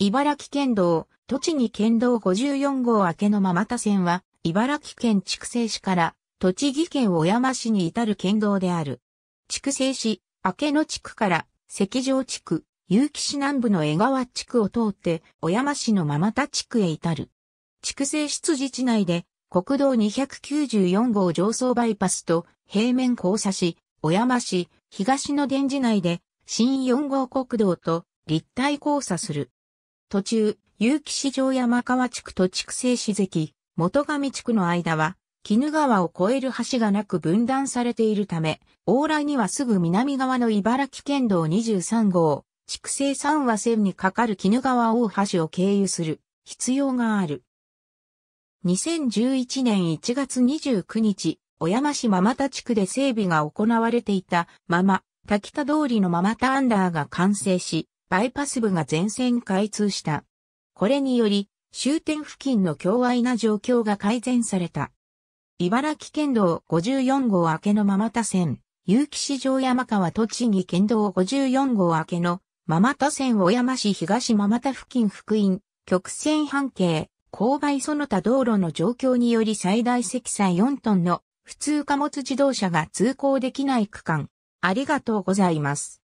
茨城県道、栃木県道54号明けのまま田線は、茨城県筑西市から、栃木県小山市に至る県道である。筑西市、明けの地区から、石城地区、結城市南部の江川地区を通って、小山市のまま田地区へ至る。筑西出自治内で、国道294号上層バイパスと平面交差し、小山市、東の電磁内で、新4号国道と立体交差する。途中、結城市城山川地区と筑西市関、元上地区の間は、絹川を越える橋がなく分断されているため、往来にはすぐ南側の茨城県道23号、筑西三和線にかかる絹川大橋を経由する必要がある。2011年1月29日、小山市ママタ地区で整備が行われていたまま、滝田通りのママタアンダーが完成し、バイパス部が全線開通した。これにより、終点付近の強愛な状況が改善された。茨城県道54号明けのままタ線、結城市城山川栃木県道54号明けのままタ線小山市東ままタ付近福音、曲線半径、勾配その他道路の状況により最大積載4トンの普通貨物自動車が通行できない区間。ありがとうございます。